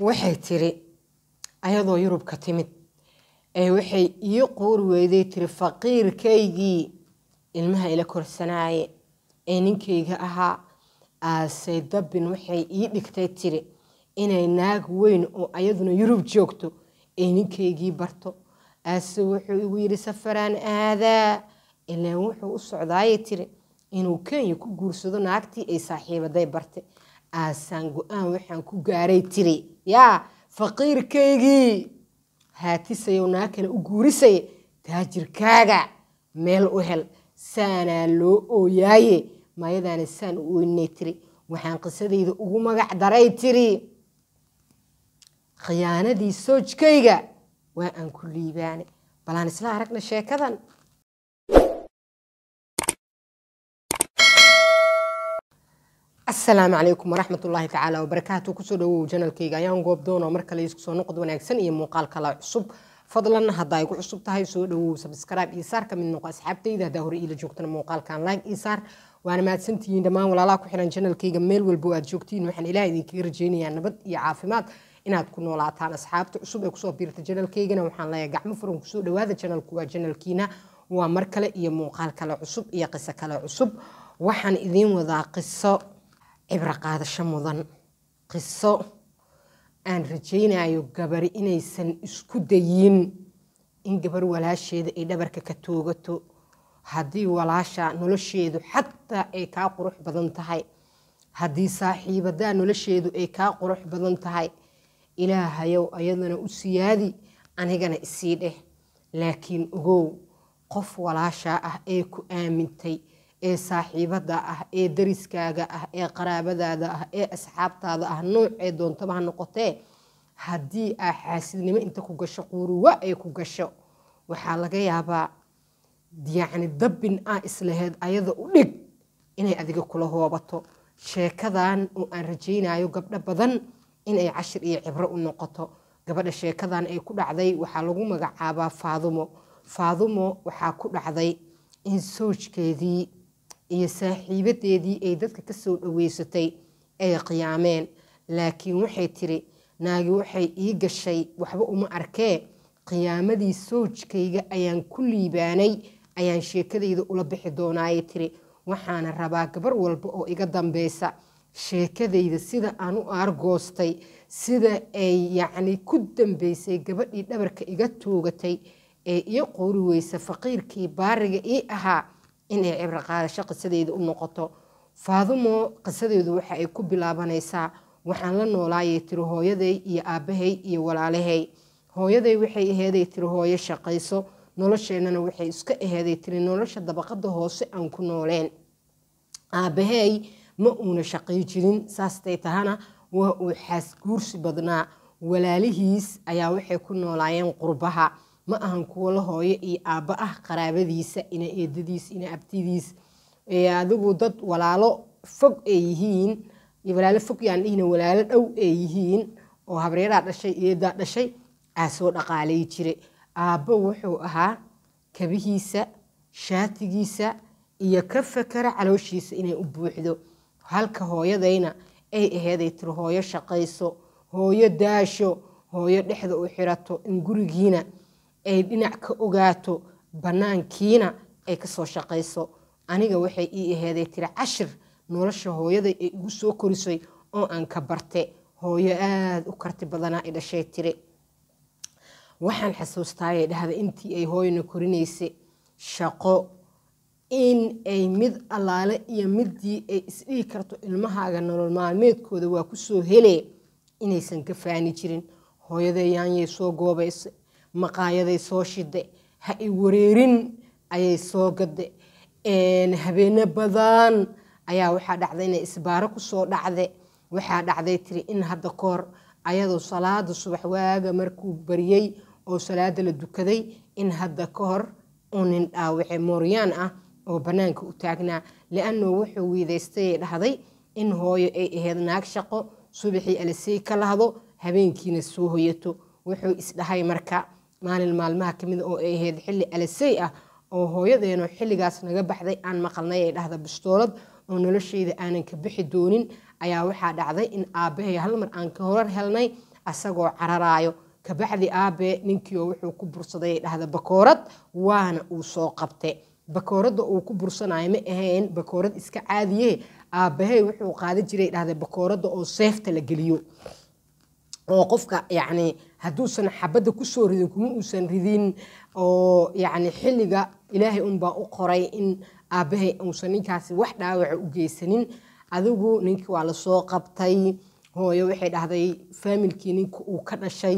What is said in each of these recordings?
waxay tiri ayadoo yurub ka timid ee waxay ii quuri weyday tiri faqiirkaygii ilmaha ila korsanaaye ee ninkayga ahaa aasay dabbin waxay ii dhigtay tiri inay naag weyn oo ayaduna yurub joogto ay ninkaygii barto aase wuxuu igu yidhi safaraan aadaa ilaan wuxuu u socdaayay tiri inuu kenya ku guursado naagtii ay saaxiibaday bartay aasaan go-aan waxaan ku gaaray tiri yaa faqiirkaygii haatisayow naakana u guurisay taajirkaaga meel u hel saanaa loo ooyaaye maayadaana saan u ooynay tiri waxaan qisadayda ugu magac daray tiri khiyaanadii soojkayga waa aan ku liibaanay balaan isla aragna sheekadan السلام عليكم ورحمة الله تعالى وبركاته كسودو جنال كيغا يانغوب دونو مركا ليسكسو نقدو ناكسن يمو قال كلا عصب فضلان هدايقو عصب تهي سودو سبسكرايب إيسار كمن نقا سحابتي ده دهوري إلي جوكتنا مو قال كان لايك إيسار وانا ما تسنتين دمان ولالاكو حنان جنال كيغا ميل والبو أجوكتين وحن إلاي دي كيرجيني النبط يا عافمات إناد كنو لاتان سحابت عصب يكسو بيرت جنال كيغا نوحان لايق عمفرون كسودو هذا جنال كوا جنال كينا ومركا ليمو قال كلا عصب يقس كلا عصب وحن إذين وذا قصة cibro qaadasho mudan qiso aan rajaynayo gabari inaysan isku dayin in gabar walaasheeda ay dhabarka ka toogato haddii walaasha nolosheedu xataa ay kaa qurux badan tahay haddii saaxiibadaa nolosheedu ay kaa qurux badan tahay ilaahayow ayadana u siyaadi anigana isii dheh laakiin ogow qof walaashaa ah ee ku aamintay ee saaxiibada ah ee dariskaaga ah ee qaraabadaada ah ee asxaabtaada ah noocee doontaba ha noqotee haddii aa xaasidnimo inta ku gasho quuruwa ay ku gasho waxaa laga yaabaa yacni dabbin ah islaheed ayada u dhig inay adiga kula hoobato sheekadan oo aan rajaynayo gabdho badan inay cashir iyo cibro u noqoto gabadha sheekadan ay ku dhacday waxaa lagu magacaabaa faadumo faadumo waxaa ku dhacday in soojkeedii iyo saaxiibadeedii ay dadka kasoo dhaweysatay ay qiyaameen laakiin waxay tiri naagi waxay ii gashay waxba uma arkee qiyaamadii soojkayga ayaan ku liibaanay ayaan sheekadayda ula bixi doonaaye tiri waxaana rabaa gabar walba oo iga dambeysa sheekadayda sida aan u aargoostay sida ay yacni ku dambeysay gabadhii dhabarka iga toogatay ee iyo qoori weysa faqiirkii baariga ii ahaa inay cibraqaadasho qisadeeda u noqoto faadumo qisadeedu waxa ay ku bilaabanaysaa waxaan la noolaayay tiri hooyaday iyo aabbahay iyo walaalahay hooyaday waxay aheeday tiri hooyo shaqayso nolosheennana waxay iska aheeday tiri nolosha dabaqada hoose aan ku nooleen aabbahay ma uuna shaqay jirin saastay tahana waa uu xaas guursi badnaa walaalihiis ayaa waxay ku noolaayeen qurbaha ma ahan kuwo la hooyo iyo aabba ah qaraabadiisa ina eedadiis ina abtidiis adigu dad walaalo fog ay yihiin walaalo fog yaan dhihina walaalo dhow ay yihiin oo habreeraa dhashay eedaa dhashay aa soo dhaqaalay jire aabbo wuxuu ahaa kabihiisa shaatigiisa iyo ka fakara calooshiisa inay u buuxdo halka hooyadayna ay ahayday tiro hooyo shaqayso hooyo daasho hooyo dhexda u xirato in gurigiina ay dhinac ka ogaato banaankiina ay kasoo shaqayso aniga waxay ii aheeday tiri cashir nolosha hooyada ay igu soo korisay oo aan ka barte hooyo aada u karti badanaa i dhashay tiri waxaan xasuustaayay dhahda intii ay hooyana korinaysa shaqo in ay mid alaale iyo midii ay isdhihi karto ilmahaaga nolol maalmeedkooda waa kusoo helee inaysan ka faani jirin hooyadee soo goobaysa maqaayaday soo shide ha i wareerin ayay soo gade habeeno badan ayaa waxaa dhacday inay isbaaro kusoo dhacde waxaa dhacday tiri in hadda koor ayadoo salaada subax waaga markuu baryey oo salaada la dukaday in hadda ka hor uu nin dhaawace mooryaan ah oo banaanka u taagnaa liannuu wuxuu wiidaystay dhahday in hooyo ay ahayd naag shaqo subaxii alisey ka lahdo habeenkiina soo hoyato wuxuu isdhahay marka maalin maalmaha kamida ah oo ay ahayd xili alasey ah oo hooyadeenu xiligaas naga baxday aan maqalnay ay dhahda bastoolad oo nolosheyda aanan ka bixi doonin ayaa waxaa dhacday in aabahay halmar aan ka horar helnay asagoo cararaayo kabacdi aabe ninkiio wuxuu ku bursaday ay dhahda bakoorad waana uu soo qabte bakooradda uu ku bursanayo ma ahayn bakoorad iska caadiye aabahay wuxuu qaadan jiray dhahda bakooradda oo seefta la geliyo oo qofka yani hadduusan xabada kusoo ridin kuma uusan ridin oo yani xilliga ilaahay unbaa u qoray in aabbahay uusan ninkaasi wax dhaawaca u geysanin adigu ninki waa lasoo qabtay hooyo waxay dhahday faamilkii ninka uu ka dhashay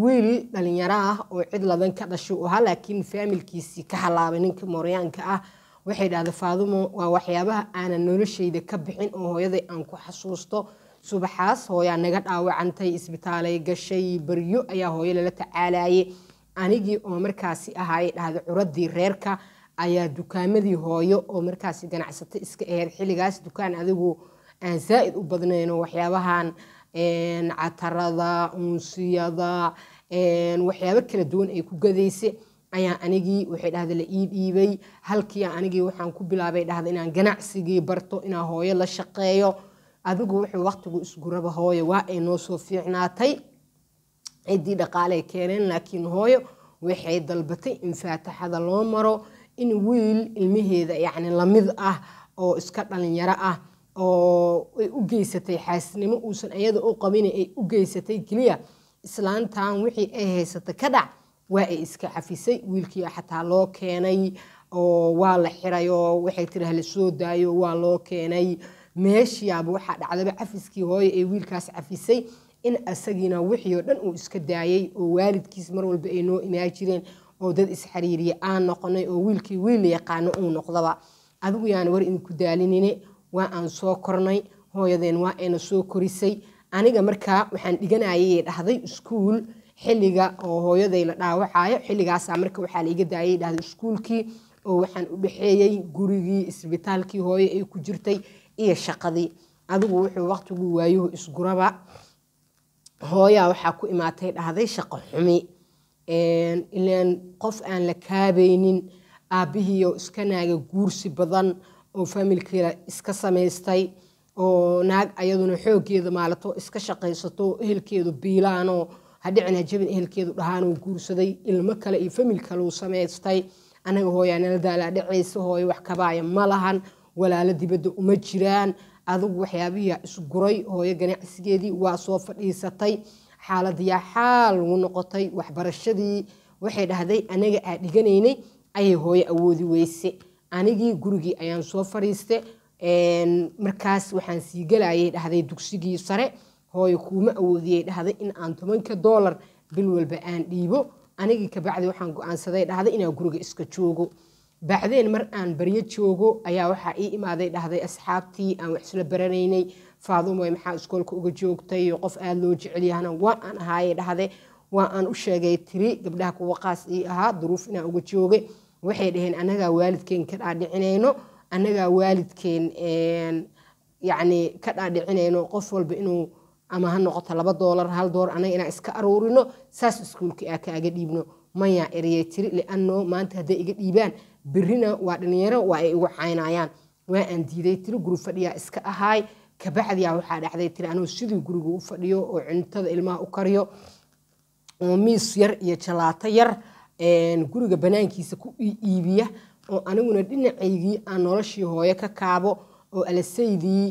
wiil dhalinyaro ah oo cid ladan ka dhashay u ahaa laakiin faamilkiisii ka halaabay ninka mooryaanka ah waxay dhahday faadumo waa waxyaabaha aanan noloshayda ka bixin oo hooyaday aan ku xasuusto subaxaas hooyaa naga dhaawacantay isbitaalay gashay baryo ayaa hooyo lala tacaalaayey anigii oo markaasi ahaayey dhahda curadii reerka ayaa dukaamadii hooyo oo markaasi ganacsato iska aheyd xilligaas dukaan adigu aan zaa'id u badnayno waxyaabahan catarada unsiyada waxyaabo kala duwan ay ku gadaysa ayaa anigii waxay dhahda la ii dhiibay halkii anigii waxaan ku bilaabay dhahda inaan ganacsigii barto inaan hooyo la shaqeeyo adigu wuxuu waqtigu isguraba hooyo waa ay noo soo fiicnaatay ciddii dhaqaaley keeneen laakiin hooyo waxay dalbatay in faataxada loo maro in wiil ilmaheeda yacni lamid ah oo iska dhalinyaro ah oo ay u geysatay xaasnimo uusan iyada u qabina ay u geysatay keliya islaantan wixii ay haysata ka dhac waa ay iska cafisay wiilkii xataa loo keenay oo waa la xirayoo waxay tiri halisoo daayo waa loo keenay meeshiyaaba waxaa dhacdaba cafiskii hooye ee wiilkaas cafisay in asagiina wixii oo dhan uu iska daayay oo waalidkiis mar walba ay noo imaan jireen oo dad isxariiriye aan noqonay oo wiilkii wiil yaqaano uu noqdaba adigu yaan war idinku daalinine waa aan soo kornay hooyadeen waa ayna soo korisay aniga markaa waxaan dhiganayay dhahday iskuul xilliga oo hooyaday la dhaawacayo xilligaasa marka waxaa laiga daayay dhahday iskuulkii oo waxaan u dhexeeyey gurigii isbitaalkii hooye ay ku jirtay iyo shaqadii adigu wuxuu waqtiguu waayuhu isguraba hooyaa waxaa ku imaatay dhahday shaqo xumi ilaan qof aan la kaabaynin aabbihiioo iska naaga guursi badan oo faamilkeeda iska samaystay oo naag ayaduna xoogeeda maalatoo iska shaqaysato ehelkeedu biilaanoo hadhicina jabin ehelkeedu dhahaanoo guursaday ilmo kale iyo famil kaleu samaystay anaga hooyaa nala daala dhacaysa hooyo wax kabaaya ma lahan walaalo dibadda uma jiraan adugu waxyaabihi isguray hooyo ganacsigeedii waa soo fadhiisatay xaaladiyaa xaal lagu noqotay waxbarashadii waxay dhahday anaga aa dhiganaynay ayay hooyo awoodi weyse anigii gurigii ayaan soo fadhiiste markaas waxaan sii galayay dhahday dugsigii sare hooyo kuuma awoodiyay dhahday in aan tobanka doolar bil walba aan dhiibo anigii kabacdi waxaan go-aansaday dhahday inaan guriga iska joogo bacdeen mar aan baryo joogo ayaa waxaa ii imaaday dhahday asxaabtii aan wax isla baranaynay faadumoy maxaa iskoolka uga joogtay qof aada loo jecelyahana waa aan ahaaye dhahde waa aan u sheegay tiri gabdhaha kuwa ii ahaa duruuf inaan uga joogay waxay dhaheen annagaa waalidkeen ka dhaadhicinayno annagaa waalidkeen yacni ka dhaadhicinayno qof walba inuu ama ha noqoto laba doolar hal doolar annaga inaan iska aruurino saas iskuulka aa kaaga dhiibno mayaa ereyay tiri liannoo maanta hadday iga dhiibaan berina waa dhalinyaro waa ay igu caynayaan waa aan diiday tiro guri fadhiyaa iska ahaay kabacdiyaa waxaa dhacday tiri anuu sidii guriga u fadhiyo oo cuntada ilmaha u kariyo oo miis yar iyo jalaato yar guriga banaankiisa ku iibiya oo aniguna dhinacaygii aan noloshii hooyo ka kaabo oo alasaydii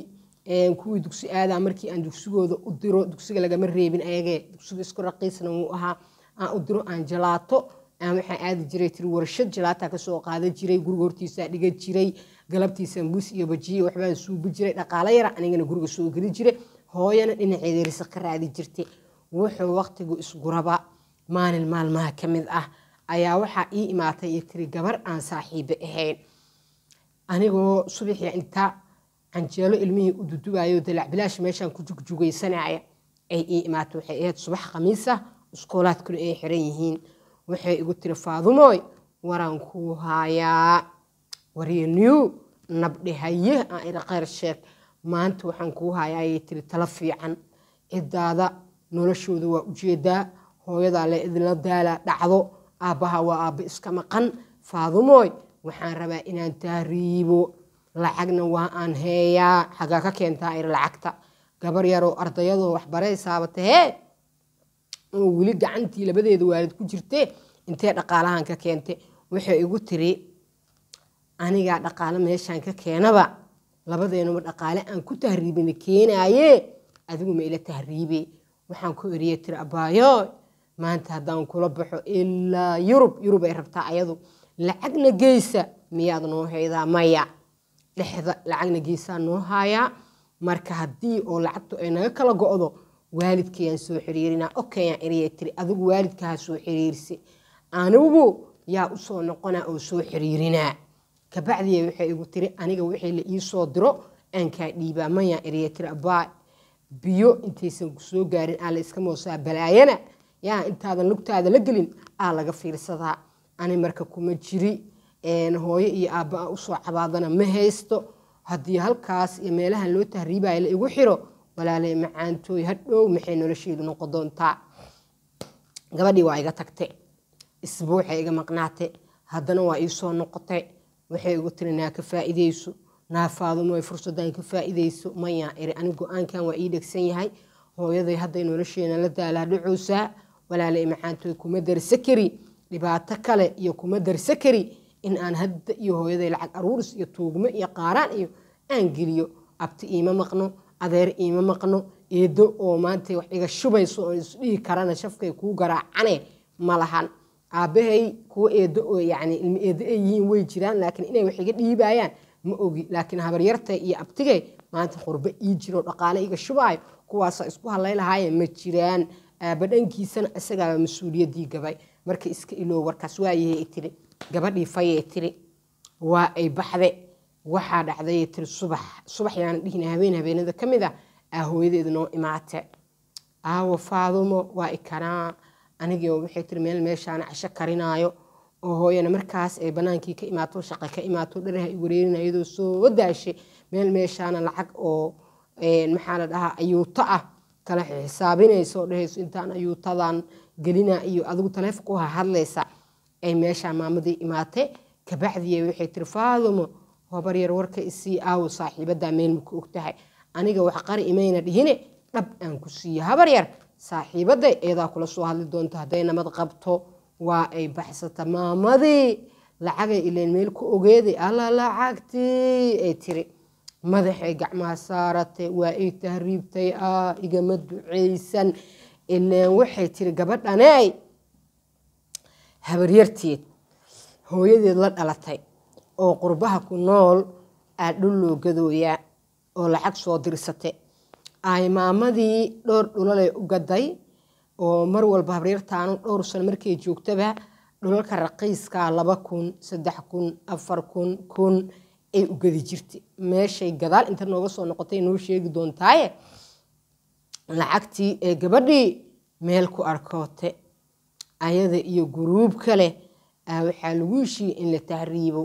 kuwii dugsi aada markii aan dugsigooda u diro dugsiga lagama reebin ayagee dugsiga isku raqiisna wuu ahaa aan u diro aan jalaato waxaan aadi jiray tir warshad jalaata kasoo qaadan jiray guriga hortiisaa dhigan jiray galabtiisa mbuus iyo bajiye waxbaan suubi jiray dhaqaalo yara anigana guriga soo geli jiray hooyana dhinaceeda risa ka raadi jirtay wuxuu waqtigu isguraba maalin maalmaha ka ah ayaa waxaa ii imaatay iyo tiri gabar aan saaxiibe ahayn anigoo subaxii intaa canjeelo ilmihii u dudubayo dalacbilaash meeshaan ku jugjugaysanaya ay ii imaatay waxay ahayd subax khamiisa ah, iskoolaadkuna ay xiran yihiin waxay igu tiri faadumoy waraan kuu haayaa wariyaniyu nabdhihaye aan ira khayr sheeg maanta waxaan kuu haayaa ayay tiri tala fiican cidaada noloshooda waa ujeedaa hooyadaa le idinla daalaa dhacdo aabaha waa aabba iska maqan faadumoy waxaan rabaa inaan taariibo lacagna waa aan heeyaa xagaa ka keentaa ir lacagta gabar yaroo ardayadoo waxbaraysaaba tahee ama weli gacantii labadeeda waalid ku jirtee intee dhaqaalahan ka keentay waxay igu tiri anigaa dhaqaale meeshaan ka keenaba labadeenuba dhaqaale aan ku tahriibina keenaye adigu ma ila tahriibe waxaan ku eriye tiri abaayo maanta haddaan kula baxo ilaa yurub yurub ay rabtaa ayadu lacagna geysa miyaad noo haydaa maya dhexda lacagna geysaa noo haayaa marka haddii oo lacagtu ay naga kala go'do waalidkayaan soo xiriirina okayaan eriyay tiri adigu waalidkaa soo xiriirsi anigu yaa usoo noqona oo soo xiriirinaa kabacdiya waxay igu tiri aniga wixii la ii soo diro aan kaa dhiibaa mayaan eriyay tiri abaa biyo intaysan soo gaarin aa la iska moosaa balaayana yaa intaadan lugtaada la gelin aa laga fiirsadaa ani marka kuma jiri hooyo iyo aabba usoo cabaadana ma haysto haddii halkaas iyo meelahan loo tahriibaya la igu xiro walaalay macaantooy hadhow maxay nolosheydu noqon doontaa gabadhii waa iga tagtay isba waxay iga maqnaatay haddana waa iisoo noqotay waxay igu tiri naa ka faa'iideyso naafaadumo fursadaan ka faa'iideyso mayaa iri ani go-aankan waa ii dhegsan yahay hooyaday hadday nolosheena la daalaa dhacoosaa walaalay macaantooy kuma darsa kari dhibaato kale iyo kuma darsa kari in aan hadda iyo hooyaday lacag aruuris iyo tuugmo iyo qaaraan iyo aan geliyo abti iima maqno adeer iima maqno eedo oo maanta wax iga shubayso oo isdhihi karana shafkay kuu garaacane ma lahan aabbahay kuwa eedo oo yani ilmi eedo ay yihiin way jiraan laakiin inay wax iga dhiibayaan ma ogi laakiin habaryartay iyo abtigay maanta qurbe ii jiroo dhaqaale iga shubaayo kuwaasa isku halaylahaayeen ma jiraan aabadhankiisana isagaaba mas-uuliyaddii gabay marka iska iloow warkaas waayahe tiri gabadhii faye tiri waa ay baxde waxaa dhacday tiri subax subax yaan dhihina habeen habeenada ka mid a ah, aa hooyadeeda noo imaate aawo faadumo waa ikanaa anigii waxay tiri meel meeshaana casho karinaayo oo hooyana markaas ay banaankii ka imaato shaqa ka imaato dharaha i wareerina iyadoo soo daashay meel meeshaana lacag oo maxaa la dhahaa ayuuto ah kala xisaabinayso oo dhahayso intaan ayuutadan gelina iyo adigu taleefonku ha hadlaysa ay meeshaa maamadii imaatay kabacdiye waxay tiri faadumo hobaryar warka isii aawo saaxiibadaa meelmaku ogtahay aniga wax qari imayna dhihine dhab aan ku siiyo habaryar saaxiibada eedaa kula soo hadli doonta hadday namad qabto waa ay baxsata maamadii lacagay ileen meel ku ogeeday alla lacagtii ay tiri madaxay gacmaha saaratay waa ii tahriibtay ah igama ducaysan ileen waxay tiri gabadhaney habaryarteed hooyadeed la dhalatay oo qurbaha ku nool aa dhul loo oo lacag soo dirsate aymaamadii dhowr dhulalay u gaday oo mar walba habriirtaanu dhowr sano markay joogtaba dhulalka raqiiskaa laba kun saddex kun afar kun kun ay u gadi jirtay meeshay gadaal inta nooga soo noqotay noo sheegi doontaaye lacagtii ee gabadhii meel ku arkoote ayada iyo guruub kale ah, waxaa lagu heshiiyey in la tahriibo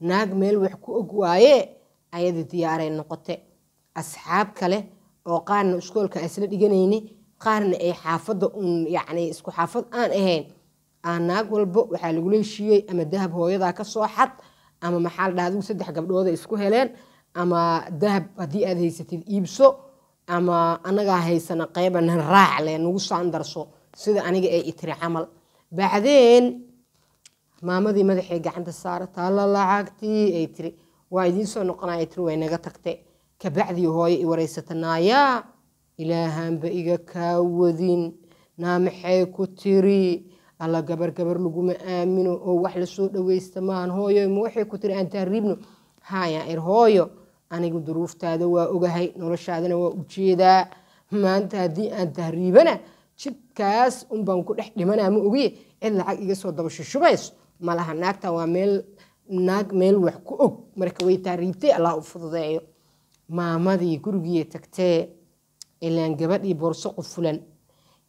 naag meel wax ku og waaye ayada diyaaray noqote asxaab kale oo qaarna iskoolka isla dhiganayni qaarna ay xaafadda un yacni isku xaafad aan ahayn aan naag walbo waxaa lagula heshiiyey ama dahab hooyadaa kasoo xad ama maxaa la dhaha adigu saddex gabdhooda isku heleen ama dahab haddii aad haysatid iibso ama annagaa haysana qeybanan raacle nagu saandarso sida aniga ay itiri camal bacdeen maamadii madaxee gacanta saara taalla lacagtii ay tiri waa idiin soo noqonaya tiri way naga tagtay kabacdii hooyo i wareysata ilaahaanba iga kaa wadin naa maxay ku tiri alla gabar gabar laguma aamino oo wax lasoo dhaweysta maahan hooyo ma waxay ku tiri aan tahriibno haayaa ir hooyo anigu duruuftaada waa ogahay noloshaadana waa ujeedaa maanta haddii aan tahriibana jidkaas unbaan ku dhex dhimanaa ma ogiye cid lacag iga soo daba shushubayso malaha naagtan waa meel naag meel wax ku og marka way taariibtay allah u fududeeyo maamadii gurigii tagtee ilaan gabadhii boorso qufulan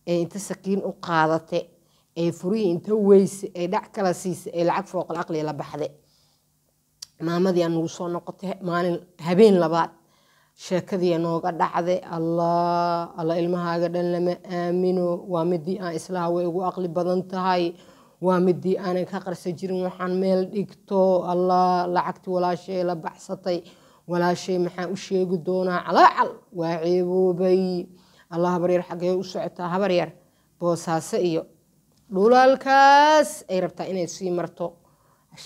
ee inta sakiin u qaadate ee furihii inta weyse ee dhac kala siise ee lacag fooqal aqliya la baxde maamadii anugu soo noqotay maalin habeen labaad sheekadii anooga dhacday allah alla ilmahaaga dhan lama aamino waa midii aan islaha way ugu aqli badan tahay waa midii aanay ka qarsa jirin waxaan meel dhigto allah lacagti walaashay la baxsatay walaashay maxaa u sheegi doonaa calaacal waa ceeboobay allah habaryar xaggee u socotaa habaryar boosaase iyo dhulaalkaas ay rabtaa inay sii marto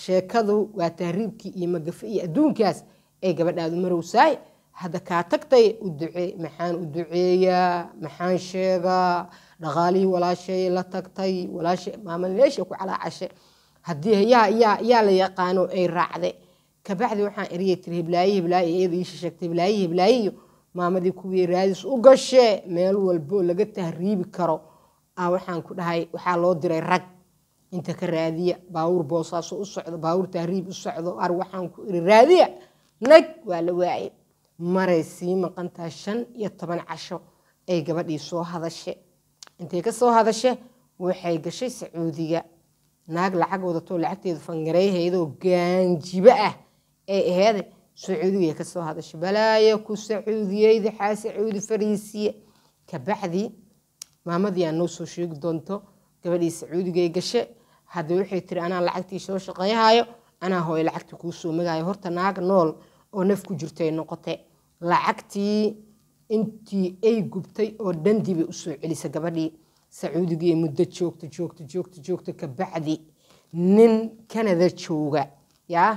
sheekadu waa tahriibkii iyo magafe iyo adduunkaas ay gabadhaadu marowsaay hadda kaa tagtay u ducee maxaan u duceeyaa maxaan sheegaa dhaqaalihii walaasheey la tagtay walaashe maamaleesha ku calaacashe haddii yaa yaa yaa la yaqaano ay raacde kabacdi waxaan eriyay tiri hiblaayi hiblaayi iyada iisha sheegtay hiblaayi hiblaayiyo maamadii kuwii raadis u gashee meel walbo laga tahriibi karo aa waxaan ku dhahay waxaa loo diray rag inta ka raadiya baawur boosaaso u socdo baawur tahriib u socdo ar waxaan ku iri raadiya nag waa la waayay maray sii maqantaa shan iyo toban casho ay gabadhii soo hadashe intay ka soo hadashe waxay gashay sacuudiga naag lacag wadato lacagteedu fangarayhaydoo gaanjibo ah ay aheed sacuudigay ka hadashay balaaya ku sacuudiyeyda xaa sacuudi fariisiye kabacdi maamadii aan noo soo sheegi doonto gabadhii sacuudigay gashe hadda waxay tiri anaa lacagtii soo shaqayhayo anaa hooyo lacagtii kuu soo magahayo horta naag nool oo naf ku jirtay noqote lacagtii intii ay gubtay oo dhan dibay usoo celisa gabadhii sacuudigii muddo joogta joogta joogta joogta kabacdi nin canada jooga yaa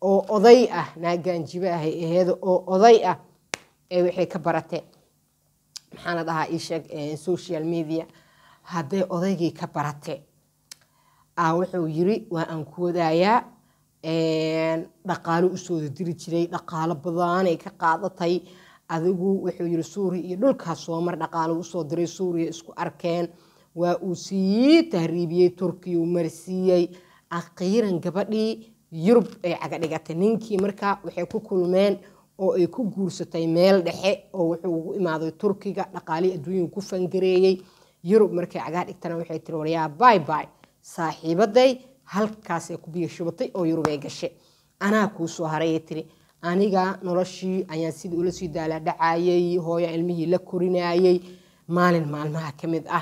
oo oday ah naagaanjibe ahay aheedo oo oday ah ee waxay ka barate maxaana dhahaa iisheeg social media hadday odaygii ka barate a wuxuu yiri waa aan ku wadaayaa dhaqaalo usoo diri jiray dhaqaalo badanay ka qaadatay adigu wuxuu yiri suuriya iyo dhulkaa soomar dhaqaalo usoo diray suuriya isku arkeen waa uu sii tahriibiyey turkiya uu marsiiyey akhiiran gabadhii yurub ay cagadhigatay ninkii markaa waxay ku kulmeen oo ay ku guursatay meel dhexe oo wuxuu ugu imaaday turkiga dhaqaalihii adduunyau ku fangareeyey yurub markay cagaa dhigtana waxay tiri waryaa bay bay saaxiibaday halkaasay ku biyo oo yurub ay gashay anaa kuu soo tiri aniga noloshii ayaan sidii ula sii daaladhacayey hooya ilmihii la korinayay maalin maalmaha kamid mid ah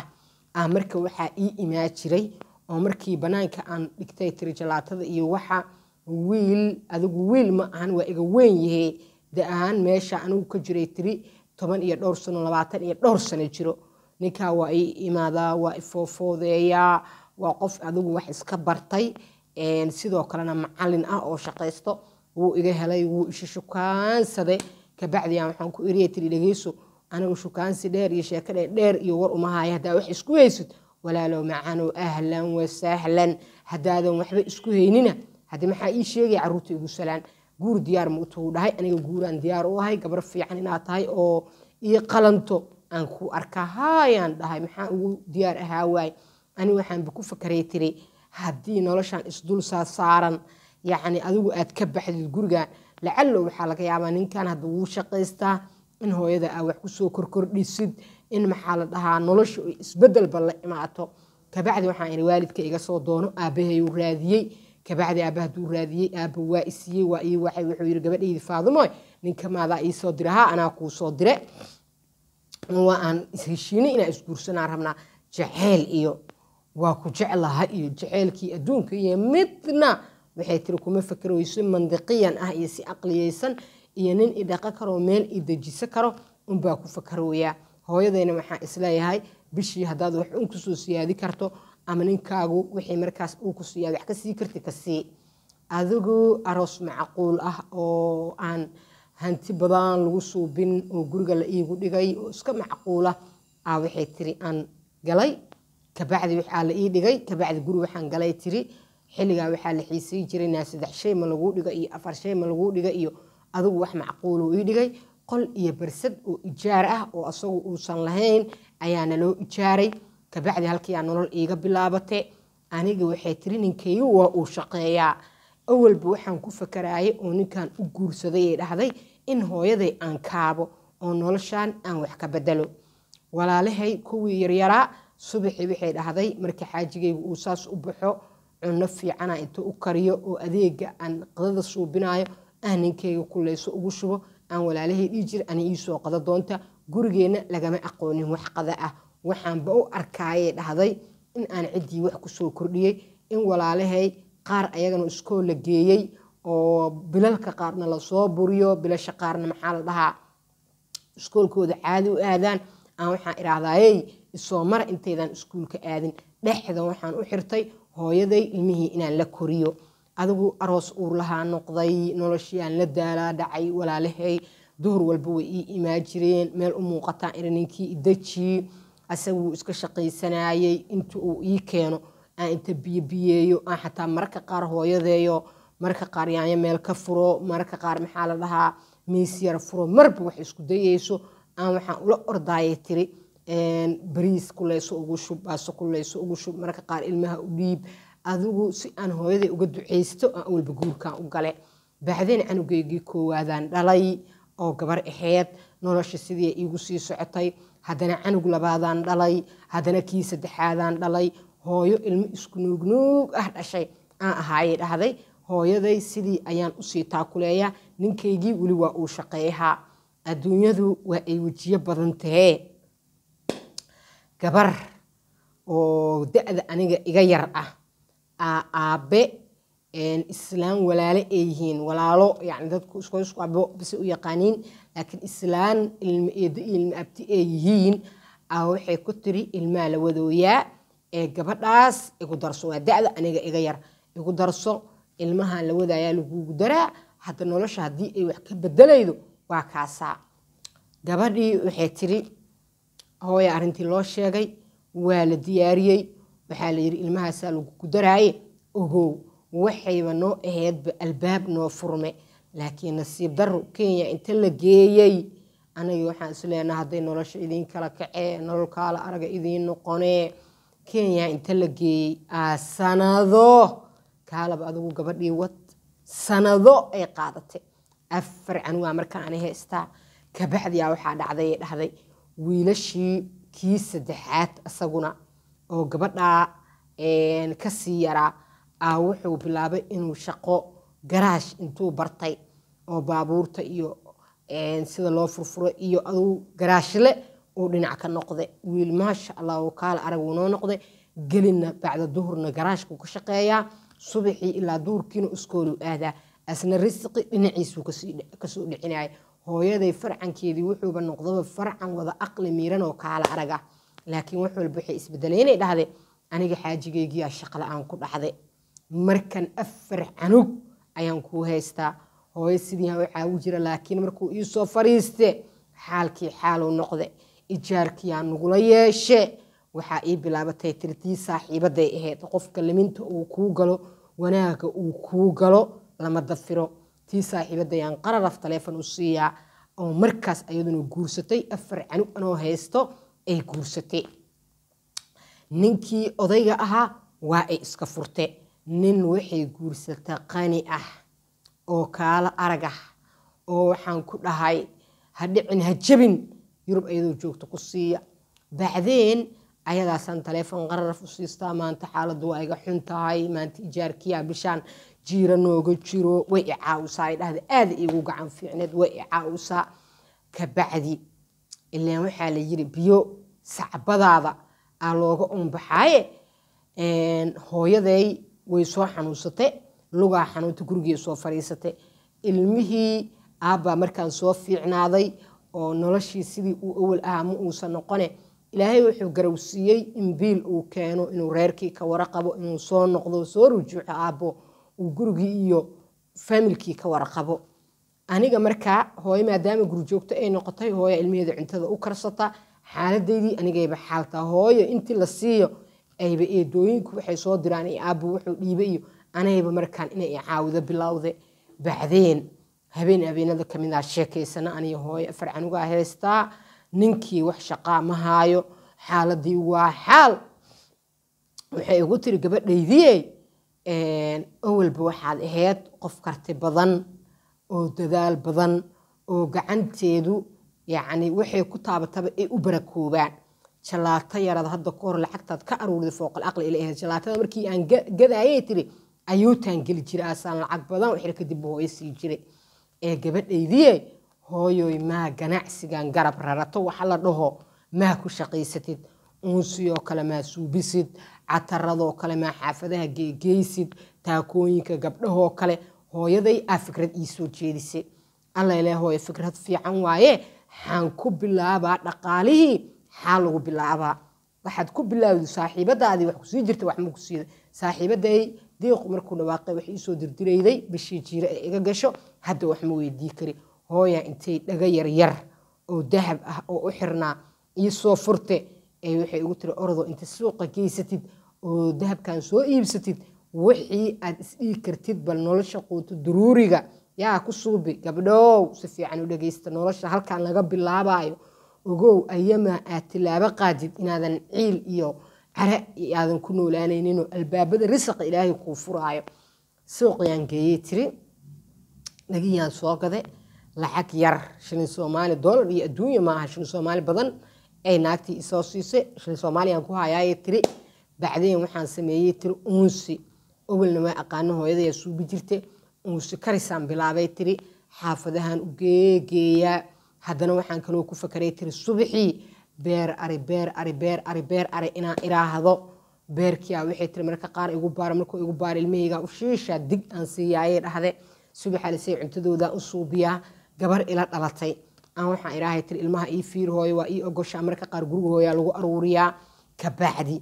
a ah, marka waxaa ii imaa jiray oo markii banaanka aan dhigtay tirjalaatada iyo waxa wiil adigu wiil ma ahan waa iga weyn yihey da-aan meesha anigu ka jiray tiri toban iyo dhowr sano labaatan iyo dhowr sano jiro ninkaa waa ii imaadaa waa ifoofoodeeyaa waa qof adigu wax iska bartay sidoo kalena macalin ah oo shaqaysto wuu iga helay wuu isha shukaansaday kabacdian waxaan ku iriya tiri dhegeyso anigu shukaansi dheer iyo sheeko dheer iyo war uma haayo haddaa wax isku haysid walaalow macanow ahlan wasahlan haddaadan waxba isku haynina haddii maxaa ii sheegaya carruurta igu salaan guur diyaar ma dhahay aniga guuraan diyaar u ahay gabar fiican inaad tahay oo ii qalanto aan ku arkaa haayaan dhahay maxaa ugu diyaar ahaa waay ani waxaanba ku fakaray tiri haddii noloshaan isdul saa saaran yacni adigu aad ka baxdid guriga lacalo waxaa laga yaabaa ninkan hadda wuu shaqaystaa in hooyada aa wax kusoo korkordhisid in maxaa la dhahaa nolosha isbedelba la imaato kabacdi waxaan ini waalidka iga soo doono aabbahayu raadiyey kabacdi aaba hadduu raadiyey aaba waa isiiyey waa ii waxay wuxuu yidhi gabadhaydi faadumo ninka ii soo dira ha anaa kuu soo dire waa aan heshiinay inaa isguursanaan rabnaa jaceyl iyo waa ku jeclaha iyo jaceylkii adduunka iyo midna waxay tiri kuma si mandiqiyan ah iyo si aqliyeysan iyo nin idhaqo karoo meel idejiso karo unbaa ku fakarooyaa hooyadayna waxaa isleeyahay bishii haddaad wax un kusoo siyaadi karto ama ninkaagu wixii markaas uu ku siyaad wax ka karti ka adigu aroos macquul ah oo aan hanti badan lagu suubin oo guriga la iigu dhigay oo iska macquula a ah, waxay tiri aan galay kabacdi waxaa la ii dhigay kabacdi guri waxaan galay tiri xilligaa waxaa la xiisii jiray naa saddex shay lagu dhigo iyo afar shay ma laguu dhiga iyo adigu wax macquulu ii dhigay qol iyo barsad oo ijaar ah oo asagu uusan lahayn ayaa naloo ijaaray kabacdi halkiiaa nolol iiga bilaabate aniga waxay tiri ninkeeyu waa uu shaqeeyaa awalba waxaan ku fakaraayay oo ninkan u guursaday ay dhahday in hooyaday aan kaabo oo noloshaan aan wax ka bedelo walaalahay kuwii yaryaraa subaxii waxay dhahday marka xaajigaygu uu saas u baxo cunno fiicana inta u kariyo oo adeega aan qadada suubinayo ahninkeyga kuleyso ugu shubo aan walaalahay dhii jir ani iisoo qada doonta gurigeenna lagama aqoonin wax qada ah waxaanba u arkaayay dhahday in aan ciddii wax kusoo kordhiyey in walaalahay qaar ayagana iskoo la geeyey oo bilalka qaarna lasoo buriyo bilasha qaarna maxaa la dhahaa iskoolkooda caadi u aadaan aan waxaan idhaahdaa isoo mara intaydan iskuulka aadin dhexda waxaan u xirtay hooyaday ilmihii inaan la koriyo adigu aroos uurlahaa noqday noloshii la daalaa dhacay walaalahay duhur walba way ii imaa jireen meel u muuqataan ina ninkii idajii asaguu iska shaqaysanayay inta uu ii keeno aan inta biyobiyeeyo aan xataa mararka qaar hooyadeeyo mararka qaar yaanyo meel ka furo mararka qaar maxaa la dhahaa miis yar furo marba wax isku dayayso aan waxaan ula ordaayay tiri bariis kuleyso ugu shub baaso kuleyso ugu shub mararka qaar ilmaha u dhiib adigu si aan hooyaday uga duceysto aan walba guurkan u gale bacdeen canugeygii koowaadaan dhalay oo gabar ahayd nolosha sidii iigu sii socotay haddana canug labaadaan dhalay haddana kii saddexaadaan dhalay hooyo ilmo isku nuugnuug ah dhashay aan ahaayey dhahday hooyaday sidii ayaan usii taakuleeya ninkaygii weli waa uu shaqeeyahaa adduunyadu waa ay wejiyo badan tahee gabar oo da-da aniga iga yar ah aabe islaan walaalo ay yihiin walaalo yani dadku iskuabo bisay u yaqaaniin laakiin islaan ilma eedo abti ay yihiin waxay ku tiri ilmaha la wadooyaa ee gabadhaas igu darso waa da-da aniga iga yar igu darso ilmahan la wadayaa lagugu daraa hadda nolosha haddii ay wax ka bedelaydo waa kaasaa gabadhii waxay tiri hooya arintii loo sheegay waa la diyaariyey waxaa layidhi ilmahaasaa lagu gudaraaye ogow waxayba noo ahaydba albaab noo furme laakiin nasiib daru kenya inta la geeyey anagii waxaan isleenaa hadday nolosha idiin kala kacee nolol kaala araga idiin noqonee kenya inta la geeyey aa sanado kaalaba adugu gabadhii wad sanado ay qaadatay afar can waa markaani haystaa kabacdiyaa waxaa dhacday ee dhahday wiilashii kii saddexaad isaguna oo gabadhaa kasii yaraa a ah wuxuu bilaabay inuu shaqo garaash intuu bartay oo baabuurta iyo sida loo furfuro iyo aduu garaashle uu dhinac ka noqde wiil maasha allah kaale arag unoo noqde gelina bacda duhurna garaashkuu ka shaqeeyaa subaxii ilaa duhurkiina iskooluu aadaa asna risqi dhinaciisuu kasoo dhicinaya hooyaday farcankeedii wuxuuba noqdaba farcan wada aqli miiran oo kaala araga laakiin wax walba waxay isbedelay inay dhahde aniga xaajigaygiyaa shaqla aan ku dhacde markan afar canug ayaan kuu haystaa hooyo sidii haa u jira laakiin markuu iisoo fariiste xaalkii xaaluu noqde ijaarkiyaa nagula yeeshe waxaa ii bilaabatay tirtii saaxiibaday ahayd qofka liminta uu kuu galo wanaaga uu kuu galo lama dafiro tii saaxiibada ayaan qararaf taleefon u siiyaa oo markaas ayaduna guursatay afar canug anoo haysto ay guursatay ninkii odayga ahaa waa ay iska furte nin waxay guursata qani ah oo kaalo arag ah oo waxaan ku dhahay ha dhicin ha jabin yurub ayadoo joogta ku siiya bacdeen ayadaasaan taleefon qararaf u siistaa maanta xaaladdu waa iga xun tahay maanta ijaarkiyaa bishaan jiira nooga jiro way icaawisaa ay dhahda aada iigu gacan fiicneed way icaawisaa kabacdi ilaan waxaa la yiri biyo sacbadaada aa looga unbaxaaye hooyaday way soo xanuunsatay lugaa xanuunta gurigii soo fadhiisatay ilmihii aabbaa markaan soo fiicnaaday oo noloshii sidii uu awal ahaa ma uusan noqone ilaahay wuxuu garawsiiyey in biil uu keeno inuu reerkii ka waraqabo inuu soo noqdo soo rujuuxo aabbo uu gurigii iyo faamilkii ka warqabo aniga markaa hooyo maadaama gurjoogto ay noqotay hooyo ilmaheeda cuntada u karsata xaaladaydii anigayba xaaltaa hooyo intii la siiyo ayba eedooyinku waxay soo diraan iyo aabbu wuxuu dhiibe iyo anayba markaan inay caawudo bilowde bacdeen habeen habeenada kamida ah, sheekaysana aniyo hooyo afar canugaa ah haystaa ninkii wax shaqaa ma haayo xaaladii waa xaal waxay ugu tiri gabadhaydiyey awalba waxaad ahayd qof karti badan oo dadaal badan oo gacanteedu yacni waxay ku taabataba ay u barakoobaan jalaato yaraad hadda ka hor lacagtaad ka aruurday fooqal aqli ilay ahayd jalaatada markii aan gadaayay tiri ayuu taangeli jiray aasaan lacag badan waxir kadib hooyo sii jiray ee gabadhaydiye hooyoy maa ganacsigan garab rarato waxa la dhaho maa ku shaqaysatid uunsi oo kale maa suubisid cataradoo kale maa xaafadaha geegeysid taakooyinka gabdhahoo kale hooyaday aa fikrad ii soo jeedisay allayle hooye fikrad fiican waaye xaan ku bilaabaa dhaqaalihii xaa lagu bilaabaa waxaad ku bilaawdi saaxiibadaadii wax kusii jirta wax makusiida saaxiibaday deequ markuu dhawaaqay wax iisoo dirdirayday bishii jiire ay iga gasho hadda wax weydii kari hooya intay dhaga yaryar oo dahab ah oo u xirnaa iisoo furte ee waxay ugu tiri ordo inta suuqa geysatid oo dahabkan soo iibsatid wixii aad is kartid bal nolosha quuto duruuriga yaa ku suubi gabdhow si fiican u dhegaysta nolosha halkan laga bilaabayo ogow ayamaa aad tilaabo qaadid inaadan ciil iyo care aadan ku noolaanayninoo albaabada risaqa ilaahay kuu furaayo suuqyaan geeyey tiri dhagiyaan soo gade lacag yar shilin soomaali dollar iyo adduunya maaha shilin soomaali badan ay naagtii isoo siisay shil soomaaliyaan ku hayaaye tiri bacdeen waxaan sameeyey tiri uunsi owelna waa aqaano hooyadaya suubi jirta uunsi karisaan bilaabay tiri xaafadahan u geegeeyaa haddana waxaan kaloo ku fakaray tiri subaxii beer ari beer ari beer ari beer ari inaan iraahdo beerkiyaa waxay tiri marka qaar igu baara markuu igu baara ilmahaygaa u dig aan siiyaayay dhahde subaxaa lisay cuntadoodaa u suubiyaa gabar ila dhalatay aan waxaan ilaahay tir ilmaha ii fiir hooyo waa ii ogoshaa marka qaar guriga hooyaa lagu aruuriyaa kabacdi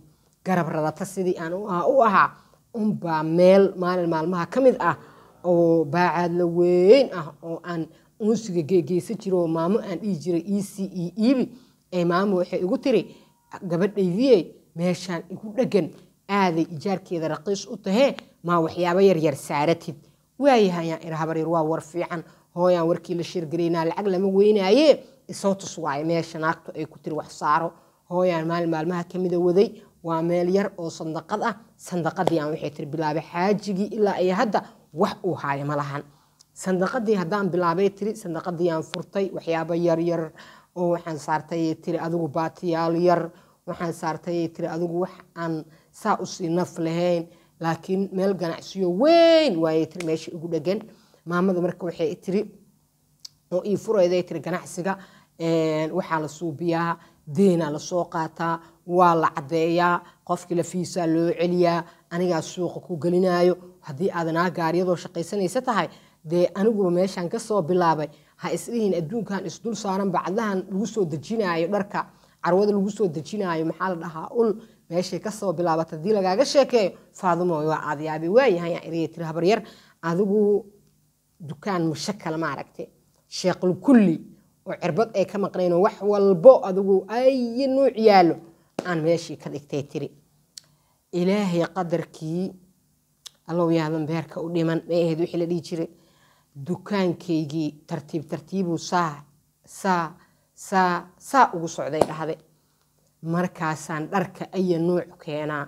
garab rarata sidii aan u ahaa unbaa meel maalin maalmaha ka mid ah oo baacaadla weyn ah oo aan unsiga geegeysan jira oo maamo aan dhihi jiray iisi io iibi ee maamo waxay igu tiri gabadhaydiyey meeshaan igu dhegan aaday ijaarkeeda raqiis u tahee maa waxyaabo yaryar saaratid waayahay irahabaryar waa war fiican hooyaan warkii la shirgaraynaa lacag lama weynaaye isoo tus waaye meesha naagtu ay ku tiri wax saaro hooyaan maalin maalmaha kamida waday waa meel yar oo sandaqad ah sandaqadii waxay tiri bilaabay xaajigii ilaa iyo hadda wax uu haayo ma lahan sandaqadii haddaan bilaabay tiri sandaqadii furtay waxyaabo yaryar oo waxaan saartay tiri adigu baatiyaal yar waxaan saartay tiri adigu wax aan saa usii naf lahayn laakiin meel ganacsiyo weyn waayay tiri meesha igu dhegan maamada marka waxay tiri oo ii furayda tiri ganacsiga waxaa la suubiyaa deenaa lasoo qaataa waa la caddeeyaa qofkii la fiisaa loo celiyaa anigaa suuqa ku gelinaayo haddii aad naagaaryadoo shaqaysanaysa tahay dee aniguba meeshaan ka bilaabay ha isdhihin adduunkan isdul saaran bacdahan lagu soo dejinaayo dharka carwada lagu soo dejinaayo maxaa la dhahaa ul meeshay kasoo bilaabat haddii lagaaga sheekeeyo faadimo waa aad yaabi waayahay yaa ereytiri habaryar adigu dukaan mushakal maaragtay sheequl oo cirbad ay ka maqnaynoo wax walbo adugu ayi nuuc yaalo aan meeshii ka dhigtay tiri ilaahay qadarkii allow yaadan beerka u dhiman may ahayd wixii la dhihi jiray dukaankaygii tartiib tartiibuu saa saa saa saa ugu socday dhahday markaasaan dharka aya nuuc keenaa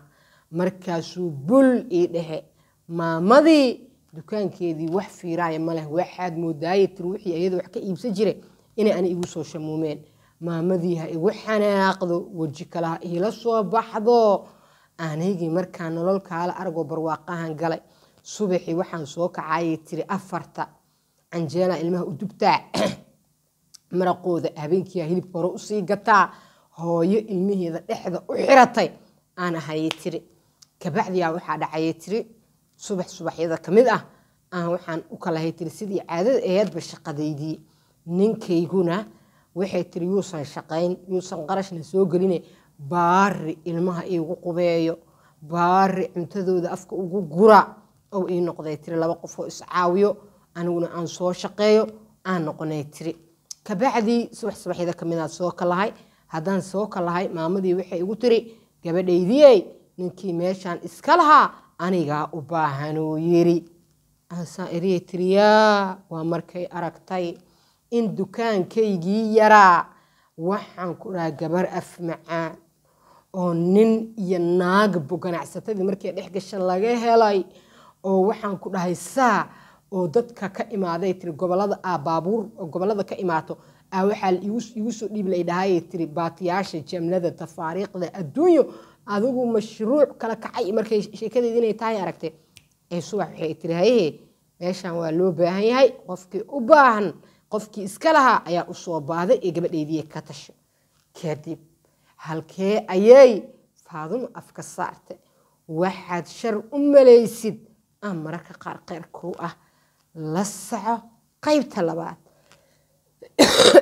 markaasuu bul ii dhehe maamadii dukaankeedii wax fiiraaya maleh waxaad moodaaye tir wixii ayada wax ka iibsan jire inay ana igu soo shamuumeen maamadii ha igu xanaaqdo weji kale ha iila soo baxdo anigii markaa nolol kaala aragoo barwaaqahan galay subaxii waxaan soo kacayay tiri afarta canjeelaa ilmaha u dubtaa maraqooda habeenkiiaa hilibka hore usii gataa hooyo ilmaheeda dhexda u xiratay aan ahayay tiri kabacdiyaa waxaa dhacayay tiri subax subaxyada kamid mid ah aan waxaan u kalahay tiri sidii caadada eheedba shaqadaydii ninkayguna waxay tiri yuusan shaqayn yuusan qarashna soo geline baari ilmaha iigu qubeeyo baari cuntadooda afka ugu gura ow ii noqday tiri laba qofoo iscaawiyo aniguna aan soo shaqeeyo aan noqonay tiri kabacdii subax subaxyada ka ah soo kalahay haddaan soo kalahay maamadii waxay igu tiri gabadhaydiyey ninkii meeshaan iska lahaa anigaa u baahan uu yiri irytiriyaa waa markay aragtay in dukaankaygii yaraa waxaan ku dhaha gabar afmacaan oo nin iyo naagbo ganacsatadii markii dhex gasha laga helay oo waxaan ku dhahay saa oo dadka ka imaaday tiri gobolada a ah, baabuur gobolada ka imaato a ah, waxaa iigu soo dhiib laydhahaayay tiri baatiyaasha jamlada tafaariiqda adduunyo adigu mashruuc kala kacay markay sheekadeed inay tahay aragte ee subax waxay tiri hayehe meeshan waa loo baahan yahay qofkii u baahan qofkii iska lahaa ayaa usoo baaday ee gabadheediiy ka tasho kadib halkee ayay faadumo afka saartay waxaad shar u malaysid aan mararka qaar kheyrkuu ah la soco qaybta labaad